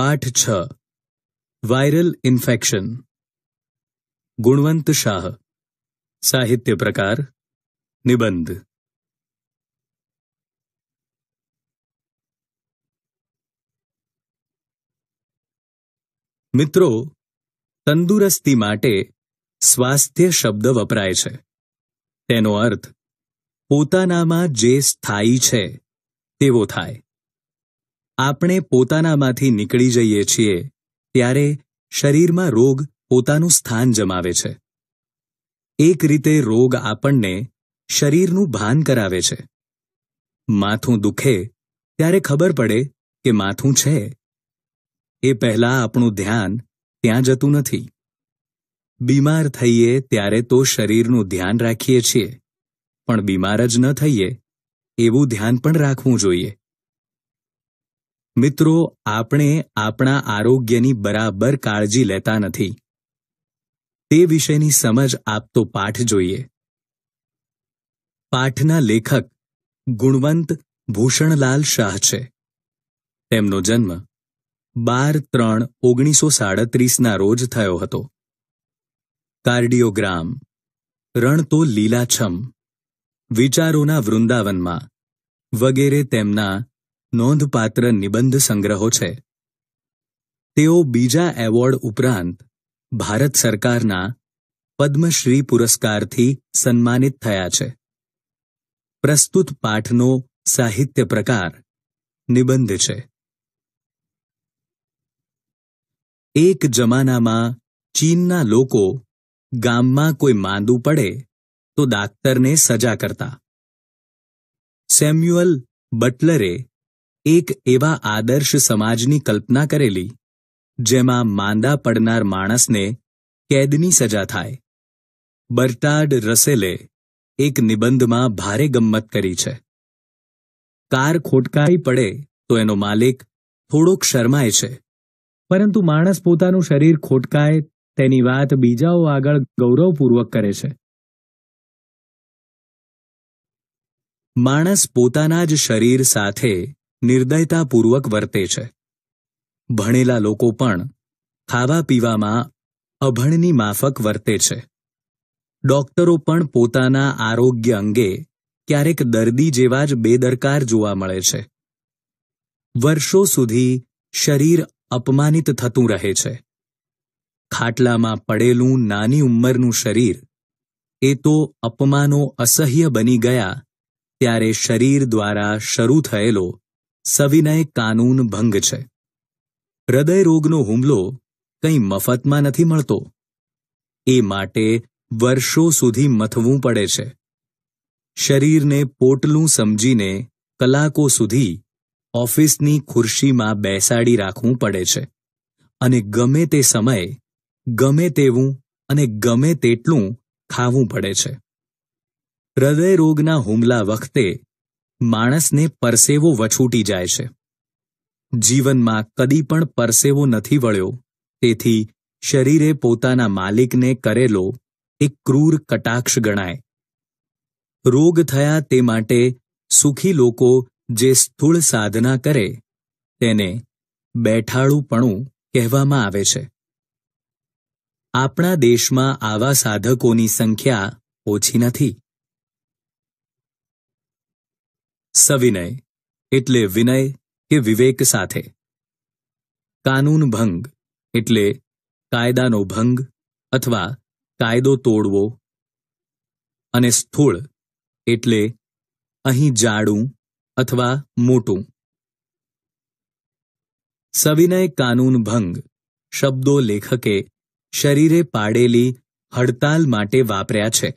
પાઠ છ viral infection Gunvant Shah સાહિત્ય પ્રકાર નિબંધ મિત્રો તંદુરસ્તી માટે સ્વાસ્થ્ય શબ્દ વપરાય છે તેનો અર્થ પોતાનામાં જે સ્થાયી છે તેવો થાય આપણે પોતાનામાંથી નીકળી જઈએ છીએ ત્યારે શરીરમાં રોગ પોતાનું સ્થાન જમાવે છે એક રીતે રોગ આપણને શરીરનું ભાન કરાવે છે માથું દુખે ત્યારે ખબર પડે કે માથું છે એ પહેલાં આપણું ધ્યાન ત્યાં જતું નથી બીમાર થઈએ ત્યારે તો શરીરનું ધ્યાન રાખીએ છીએ પણ બીમાર જ ન થઈએ એવું ધ્યાન પણ રાખવું જોઈએ મિત્રો આપણે આપણા આરોગ્યની બરાબર કાળજી લેતા નથી તે વિશેની સમજ આપતો પાઠ જોઈએ પાઠના લેખક ગુણવંત ભૂષણલાલ શાહ છે તેમનો જન્મ બાર ત્રણ ઓગણીસો સાડત્રીસના રોજ થયો હતો કાર્ડિયોગ્રામ રણ તો લીલાછમ વિચારોના વૃંદાવનમાં વગેરે તેમના નોંધપાત્ર નિબંધ સંગ્રહો છે તેઓ બીજા એવોર્ડ ઉપરાંત ભારત સરકારના પદ્મશ્રી પુરસ્કારથી સન્માનિત થયા છે પ્રસ્તુત પાઠનો સાહિત્ય પ્રકાર નિબંધ છે એક જમાનામાં ચીનના લોકો ગામમાં કોઈ માંદું પડે તો ડાક્ટરને સજા કરતા સેમ્યુઅલ બટલરે એક એવા આદર્શ સમાજની કલ્પના કરેલી જેમાં માંદા પડનાર માણસને કેદની સજા થાય બર્ટાર્ડ રસેલે એક નિબંધમાં ભારે ગમ્મત કરી છે કાર ખોટકાઈ પડે તો એનો માલિક થોડોક શરમાય છે પરંતુ માણસ પોતાનું શરીર ખોટકાય તેની વાત બીજાઓ આગળ ગૌરવપૂર્વક કરે છે માણસ પોતાના જ શરીર સાથે નિર્દયતાપૂર્વક વર્તે છે ભણેલા લોકો પણ ખાવા પીવામાં અભણની માફક વર્તે છે ડોક્ટરો પણ પોતાના આરોગ્ય અંગે ક્યારેક દર્દી જેવા જ બેદરકાર જોવા મળે છે વર્ષો સુધી શરીર અપમાનિત થતું રહે છે ખાટલામાં પડેલું નાની ઉંમરનું શરીર એ તો અપમાનો અસહ્ય બની ગયા ત્યારે શરીર દ્વારા શરૂ થયેલો સવિનય કાનૂન ભંગ છે હૃદયરોગનો હુમલો કંઈ મફતમાં નથી મળતો એ માટે વર્ષો સુધી મથવું પડે છે શરીરને પોટલું સમજીને કલાકો સુધી ઓફિસની ખુરશીમાં બેસાડી રાખવું પડે છે અને ગમે તે સમયે ગમે તેવું અને ગમે તેટલું ખાવું પડે છે હૃદયરોગના હુમલા વખતે માણસને પરસેવો વછૂટી જાય છે જીવનમાં કદી પણ પરસેવો નથી વળ્યો તેથી શરીરે પોતાના માલિકને કરેલો એક ક્રૂર કટાક્ષ ગણાય રોગ થયા તે માટે સુખી લોકો જે સ્થૂળ સાધના કરે તેને બેઠાળુપણું કહેવામાં આવે છે આપણા દેશમાં આવા સાધકોની સંખ્યા ઓછી નથી સવિનય એટલે વિનય કે વિવેક સાથે કાનૂન ભંગ એટલે કાયદાનો ભંગ અથવા કાયદો તોડવો અને સ્થૂળ એટલે અહીં જાડું અથવા મોટું સવિનય કાનૂન ભંગ શબ્દો લેખકે શરીરે પાડેલી હડતાલ માટે વાપર્યા છે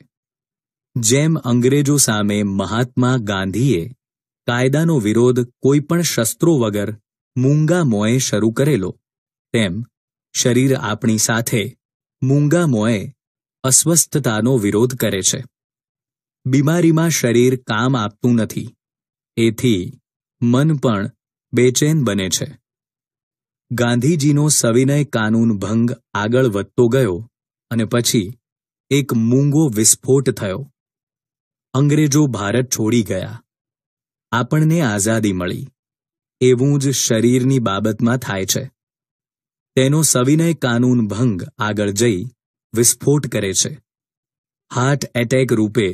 જેમ અંગ્રેજો સામે મહાત્મા ગાંધીએ કાયદાનો વિરોધ કોઈપણ શસ્ત્રો વગર મૂંગા મોએ શરૂ કરેલો તેમ શરીર આપણી સાથે મૂંગા મોએ અસ્વસ્થતાનો વિરોધ કરે છે બીમારીમાં શરીર કામ આપતું નથી એથી મન પણ બેચેન બને છે ગાંધીજીનો સવિનય કાનૂન ભંગ આગળ વધતો ગયો અને પછી એક મૂંગો વિસ્ફોટ થયો અંગ્રેજો ભારત છોડી ગયા આપણને આઝાદી મળી એવું જ શરીરની બાબતમાં થાય છે તેનો સવિનય કાનૂન ભંગ આગળ જઈ વિસ્ફોટ કરે છે હાર્ટ એટેક રૂપે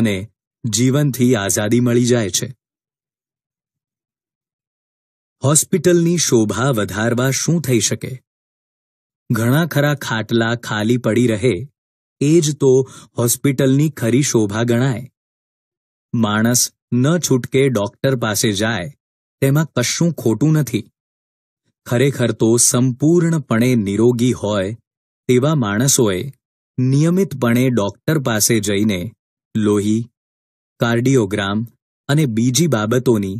અને જીવનથી આઝાદી મળી જાય છે હોસ્પિટલની શોભા વધારવા શું થઈ શકે ઘણા ખરા ખાટલા ખાલી પડી રહે એ જ તો હોસ્પિટલની ખરી શોભા ગણાય માણસ ન છૂટકે ડોક્ટર પાસે જાય તેમાં કશું ખોટું નથી ખરેખર તો સંપૂર્ણપણે નિરોગી હોય તેવા માણસોએ નિયમિતપણે ડોક્ટર પાસે જઈને લોહી કાર્ડિયોગ્રામ અને બીજી બાબતોની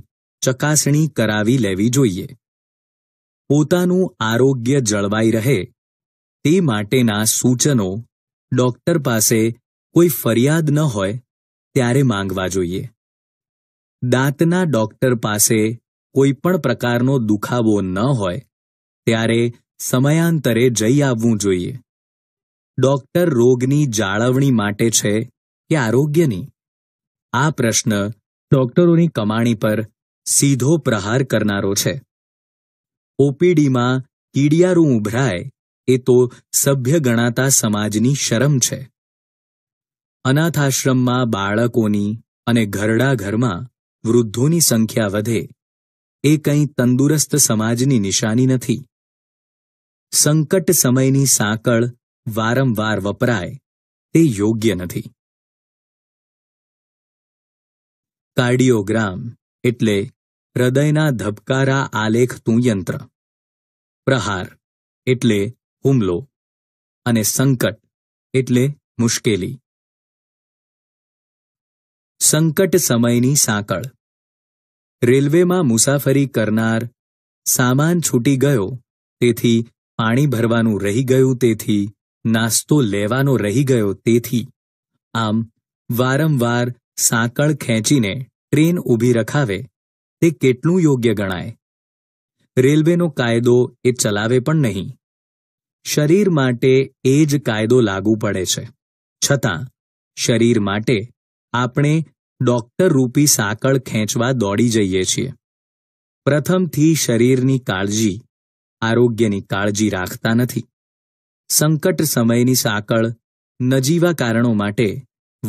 ચકાસણી કરાવી લેવી જોઈએ પોતાનું આરોગ્ય જળવાઈ રહે તે માટેના સૂચનો ડોક્ટર પાસે કોઈ ફરિયાદ ન હોય ત્યારે માંગવા જોઈએ દાંતના ડોક્ટર પાસે કોઈ પણ પ્રકારનો દુખાવો ન હોય ત્યારે સમયાંતરે જઈ આવવું જોઈએ ડોક્ટર રોગની જાળવણી માટે છે કે આરોગ્યની આ પ્રશ્ન ડોક્ટરોની કમાણી પર સીધો પ્રહાર કરનારો છે ઓપીડીમાં કીડિયારું ઉભરાય એ તો સભ્ય ગણાતા સમાજની શરમ છે અનાથાશ્રમમાં બાળકોની અને ઘરડા ઘરમાં વૃદ્ધોની સંખ્યા વધે એ કંઈ તંદુરસ્ત સમાજની નિશાની નથી સંકટ સમયની સાંકળ વારંવાર વપરાય તે યોગ્ય નથી કાર્ડિયોગ્રામ એટલે હૃદયના ધબકારા આલેખતું યંત્ર પ્રહાર એટલે હુમલો અને સંકટ એટલે મુશ્કેલી સંકટ સમયની સાંકળ રેલવેમાં મુસાફરી કરનાર સામાન છૂટી ગયો તેથી પાણી ભરવાનું રહી ગયું તેથી નાસ્તો લેવાનો રહી ગયો તેથી આમ વારંવાર સાંકળ ખેંચીને ટ્રેન ઊભી રખાવે તે કેટલું યોગ્ય ગણાય રેલવેનો કાયદો એ ચલાવે પણ નહીં શરીર માટે એ જ કાયદો લાગુ પડે છે છતાં શરીર માટે આપણે ડોક્ટર રૂપી સાંકળ ખેંચવા દોડી જઈએ છીએ પ્રથમથી શરીરની કાળજી આરોગ્યની કાળજી રાખતા નથી સંકટ સમયની સાંકળ નજીવા કારણો માટે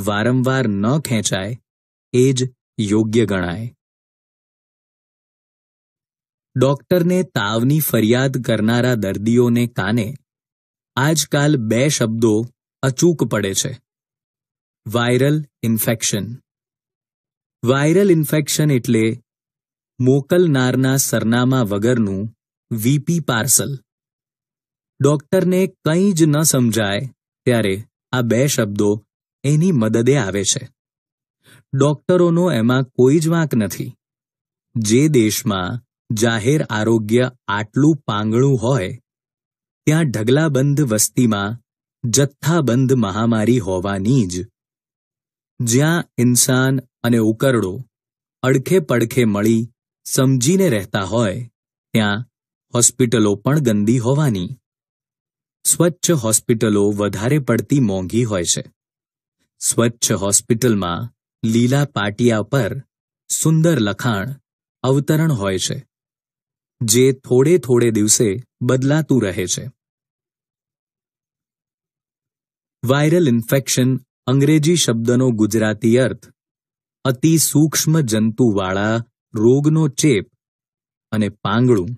વારંવાર ન ખેંચાય એ જ યોગ્ય ગણાય ડોક્ટરને તાવની ફરિયાદ કરનારા દર્દીઓને કાને આજકાલ બે શબ્દો અચૂક પડે છે વાયરલ ઇન્ફેક્શન વાયરલ ઇન્ફેક્શન એટલે મોકલનારના સરનામા વગરનું વીપી પાર્સલ ડોક્ટરને કંઈ જ ન સમજાય ત્યારે આ બે શબ્દો એની મદદે આવે છે ડોક્ટરોનો એમાં કોઈ જ વાંક નથી જે દેશમાં જાહેર આરોગ્ય આટલું પાંગળું હોય ત્યાં ઢગલાબંધ વસ્તીમાં જથ્થાબંધ મહામારી હોવાની જ જ્યાં ઇન્સાન અને ઉકરડો અડખે પડખે મળી સમજીને રહેતા હોય ત્યાં હોસ્પિટલો પણ ગંદી હોવાની સ્વચ્છ હોસ્પિટલો વધારે પડતી મોંઘી હોય છે સ્વચ્છ હોસ્પિટલમાં લીલા પાટિયા પર સુંદર લખાણ અવતરણ હોય છે જે થોડે થોડે દિવસે બદલાતું રહે છે વાયરલ ઇન્ફેક્શન અંગ્રેજી શબ્દનો ગુજરાતી અર્થ અતિ સૂક્ષ્મ જંતુવાળા રોગનો ચેપ અને પાંગળું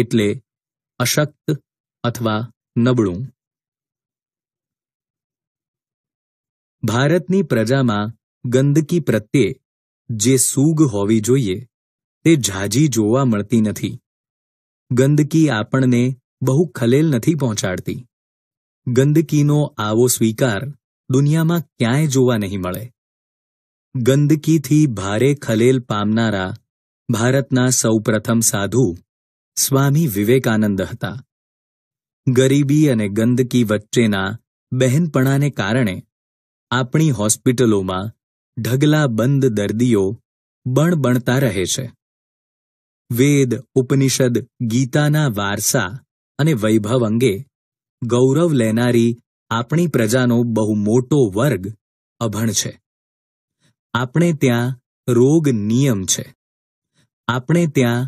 એટલે અશક્ત અથવા નબળું ભારતની પ્રજામાં ગંદકી પ્રત્યે જે સૂગ હોવી જોઈએ તે ઝાઝી જોવા મળતી નથી ગંદકી આપણને બહુ ખલેલ નથી પહોંચાડતી ગંદકીનો આવો સ્વીકાર દુનિયામાં ક્યાંય જોવા નહીં મળે ગંદકીથી ભારે ખલેલ પામનારા ભારતના સૌપ્રથમ સાધુ સ્વામી વિવેકાનંદ હતા ગરીબી અને ગંદકી વચ્ચેના બહેનપણાને કારણે આપણી હોસ્પિટલોમાં ઢગલા બંધ દર્દીઓ બણબણતા રહે છે વેદ ઉપનિષદ ગીતાના વારસા અને વૈભવ અંગે ગૌરવ લેનારી આપણી પ્રજાનો બહુ મોટો વર્ગ અભણ છે આપણે ત્યાં રોગ નિયમ છે આપણે ત્યાં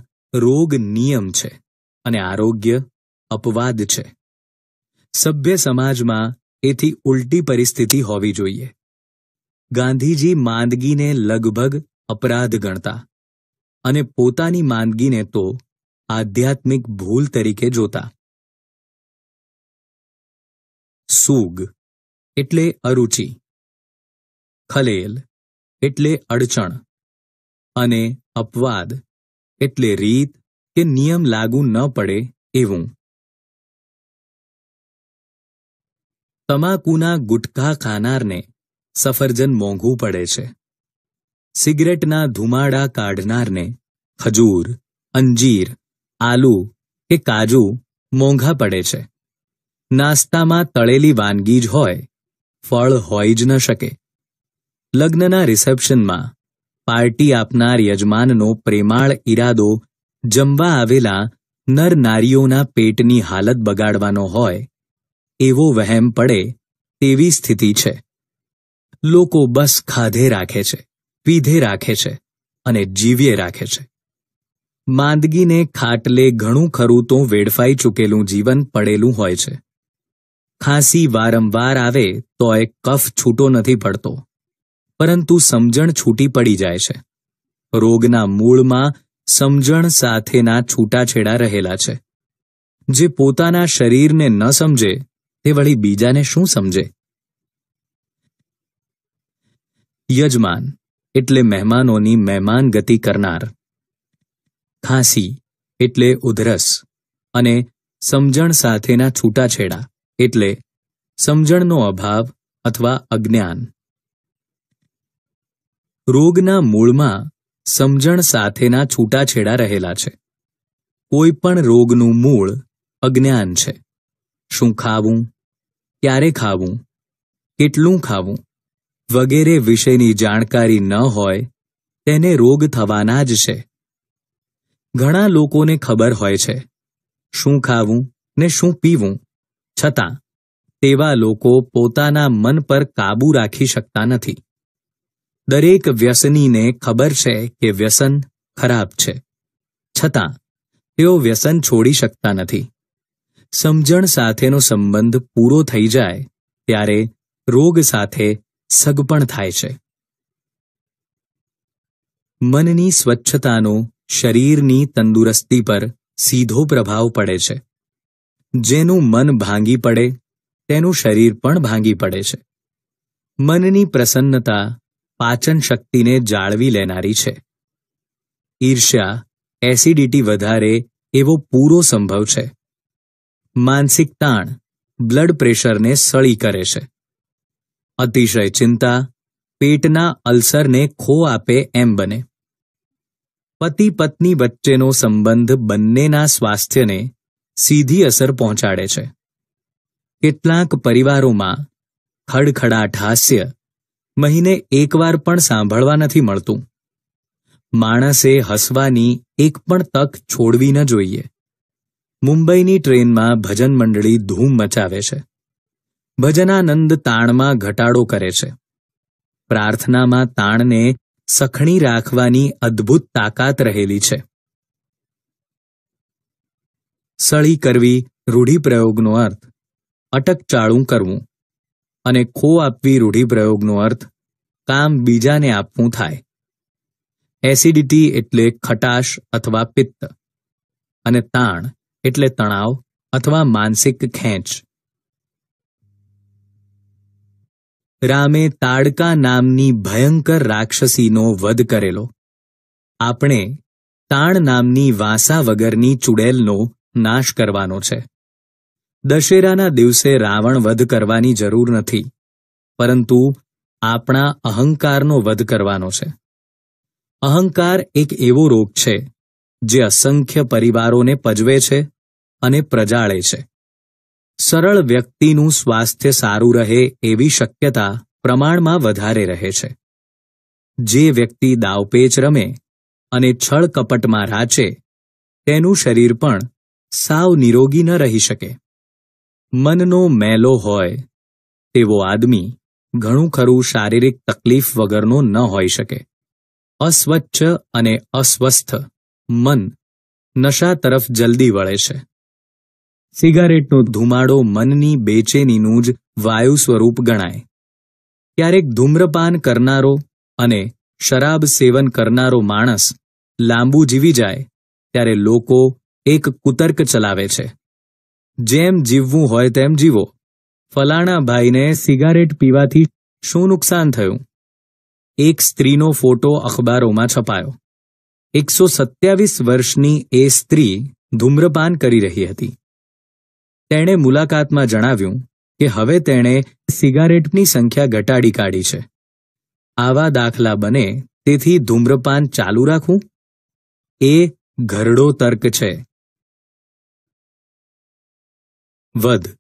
રોગ નિયમ છે અને આરોગ્ય અપવાદ છે સભ્ય સમાજમાં એથી ઉલટી પરિસ્થિતિ હોવી જોઈએ ગાંધીજી માંદગીને લગભગ અપરાધ ગણતા અને પોતાની માંદગીને તો આધ્યાત્મિક ભૂલ તરીકે જોતા સૂગ એટલે અરુચિ ખલેલ એટલે અડચણ અને અપવાદ એટલે રીત કે નિયમ લાગુ ન પડે એવું તમાકુના ગુટખા ખાનારને સફરજન મોંઘું પડે છે સિગરેટના ધુમાડા કાઢનારને ખજૂર અંજીર આલુ કે કાજુ મોંઘા પડે છે નાસ્તામાં તળેલી વાનગી જ હોય ફળ હોય જ ન શકે લગ્નના રિસેપ્શનમાં પાર્ટી આપનાર યજમાનનો પ્રેમાળ ઈરાદો જમવા આવેલા નર નારીઓના પેટની હાલત બગાડવાનો હોય એવો વહેમ પડે તેવી સ્થિતિ છે લોકો બસ ખાધે રાખે છે પીધે રાખે છે અને જીવ્યે રાખે છે માંદગીને ખાટલે ઘણું ખરું તો વેડફાઈ ચૂકેલું જીવન પડેલું હોય છે ખાંસી વારંવાર આવે તો એ કફ છૂટો નથી પડતો પરંતુ સમજણ છૂટી પડી જાય છે રોગના મૂળમાં સમજણ સાથેના છૂટાછેડા રહેલા છે જે પોતાના શરીરને ન સમજે તે વળી બીજાને શું સમજે યજમાન એટલે મહેમાનોની મહેમાન ગતિ કરનાર ખાંસી એટલે ઉધરસ અને સમજણ સાથેના છૂટાછેડા એટલે સમજણનો અભાવ અથવા અજ્ઞાન રોગના મૂળમાં સમજણ સાથેના છૂટાછેડા રહેલા છે કોઈ પણ રોગનું મૂળ અજ્ઞાન છે શું ખાવું ક્યારે ખાવું કેટલું ખાવું વગેરે વિશેની જાણકારી ન હોય તેને રોગ થવાના જ છે ઘણા લોકોને ખબર હોય છે શું ખાવું ને શું પીવું છતાં તેવા લોકો પોતાના મન પર કાબૂ રાખી શકતા નથી દરેક વ્યસનીને ખબર છે કે વ્યસન ખરાબ છે છતાં તેઓ વ્યસન છોડી શકતા નથી સમજણ સાથેનો સંબંધ પૂરો થઈ જાય ત્યારે રોગ સાથે સગપણ થાય છે મનની સ્વચ્છતાનો શરીરની તંદુરસ્તી પર સીધો પ્રભાવ પડે છે જેનું મન ભાંગી પડે તેનું શરીર પણ ભાંગી પડે છે મનની પ્રસન્નતા પાચન શક્તિને જાળવી લેનારી છે ઈર્ષ્યા એસિડિટી વધારે એવો પૂરો સંભવ છે માનસિક તાણ બ્લડ પ્રેશરને સળી કરે છે અતિશય ચિંતા પેટના અલ્સરને ખો આપે એમ બને પતિ પત્ની વચ્ચેનો સંબંધ બંનેના સ્વાસ્થ્યને સીધી અસર પહોંચાડે છે કેટલાક પરિવારોમાં ખડખડાટ હાસ્ય મહિને એકવાર પણ સાંભળવા નથી મળતું માણસે હસવાની એક પણ તક છોડવી ન જોઈએ મુંબઈની ટ્રેનમાં ભજન મંડળી ધૂમ મચાવે છે ભજનાનંદ તાણમાં ઘટાડો કરે છે પ્રાર્થનામાં તાણને સખણી રાખવાની અદ્ભુત તાકાત રહેલી છે સળી કરવી રૂઢિપ્રયોગનો અર્થ અટકચાળું કરવું અને ખો આપવી રૂઢિપ્રયોગનો અર્થ કામ બીજાને આપવું થાય એસિડિટી એટલે ખટાશ અથવા પિત્ત અને તાણ એટલે તણાવ અથવા માનસિક ખેંચ રામે તાડકા નામની ભયંકર રાક્ષસીનો વધ કરેલો આપણે તાણ નામની વાસા વગરની ચુડેલનો નાશ કરવાનો છે દશેરાના દિવસે રાવણ વધ કરવાની જરૂર નથી પરંતુ આપણા અહંકારનો વધ કરવાનો છે અહંકાર એક એવો રોગ છે જે અસંખ્ય પરિવારોને પજવે છે અને પ્રજાળે છે સરળ વ્યક્તિનું સ્વાસ્થ્ય સારું રહે એવી શક્યતા પ્રમાણમાં વધારે રહે છે જે વ્યક્તિ દાવપેચ રમે અને છળ કપટમાં રાચે તેનું શરીર પણ સાવ નિરોગી ન રહી શકે મનનો મેલો હોય તેવો આદમી ઘણું ખરું શારીરિક તકલીફ વગરનો ન હોઈ શકે અસ્વચ્છ અને અસ્વસ્થ મન નશા તરફ જલ્દી વળે છે સિગારેટનો ધુમાડો મનની બેચેનીનું જ વાયુ સ્વરૂપ ગણાય ક્યારેક ધૂમ્રપાન કરનારો અને શરાબ સેવન કરનારો માણસ લાંબુ જીવી જાય ત્યારે લોકો એક કુતર્ક ચલાવે છે જેમ જીવવું હોય તેમ જીવો ફલાણા ભાઈને સિગારેટ પીવાથી શું નુકસાન થયું એક સ્ત્રીનો ફોટો અખબારોમાં છપાયો એકસો સત્યાવીસ વર્ષની એ સ્ત્રી ધૂમ્રપાન કરી રહી હતી તેણે મુલાકાતમાં જણાવ્યું કે હવે તેણે સિગારેટની સંખ્યા ઘટાડી કાઢી છે આવા દાખલા બને તેથી ધૂમ્રપાન ચાલુ રાખવું એ ઘરડો તર્ક છે વધ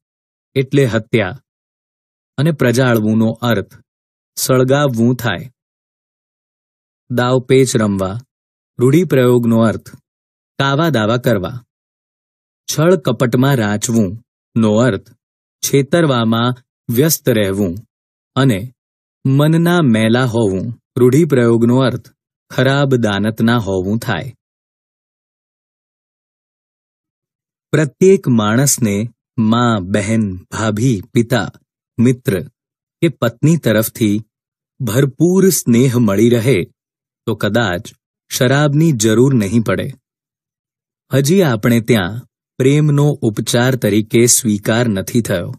એટલે હત્યા અને પ્રજાળવુંનો અર્થ સળગાવવું થાય દાવ પેચ રમવા રૂઢિપ્રયોગનો અર્થ કાવા દાવા કરવા છળ કપટમાં રાચવું નો અર્થ છેતરવામાં વ્યસ્ત રહેવું અને મનના મેલા હોવું રૂઢિપ્રયોગનો અર્થ ખરાબ દાનતના હોવું થાય પ્રત્યેક માણસને માં બહેન ભાભી પિતા મિત્ર કે પત્ની તરફથી ભરપૂર સ્નેહ મળી રહે તો કદાચ શરાબની જરૂર નહીં પડે હજી આપણે ત્યાં પ્રેમનો ઉપચાર તરીકે સ્વીકાર નથી થયો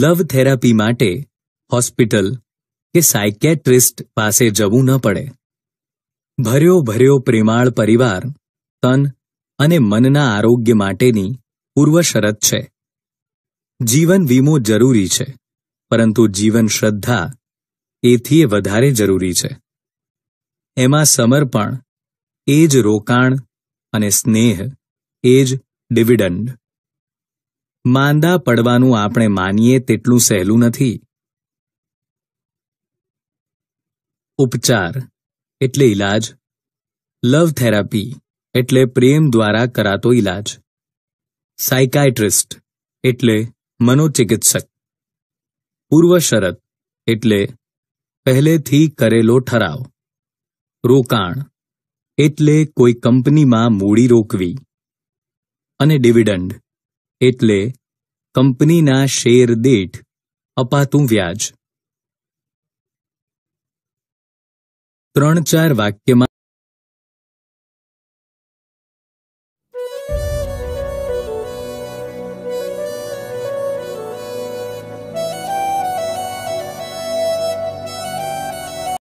લવ થેરાપી માટે હોસ્પિટલ કે સાયકેટ્રિસ્ટ પાસે જવું ન પડે ભર્યો ભર્યો પ્રેમાળ પરિવાર તન અને મનના આરોગ્ય માટેની પૂર્વશરત છે જીવન વીમો જરૂરી છે પરંતુ જીવન શ્રદ્ધા એથી વધારે જરૂરી છે એમાં સમર્પણ એ જ રોકાણ અને સ્નેહ એ જ ડિવિડન્ડ માંદા પડવાનું આપણે માનીએ તેટલું સહેલું નથી ઉપચાર એટલે ઇલાજ લવ થેરાપી એટલે પ્રેમ દ્વારા કરાતો ઇલાજ સાયકાયટ્રિસ્ટ એટલે મનોચિકિત્સક પૂર્વ શરત એટલે પહેલેથી કરેલો ઠરાવ રોકાણ એટલે કોઈ કંપનીમાં મૂડી રોકવી અને ડિવિડન્ડ એટલે કંપનીના શેર દીઠ અપાતું વ્યાજ ત્રણ ચાર વાક્યમાં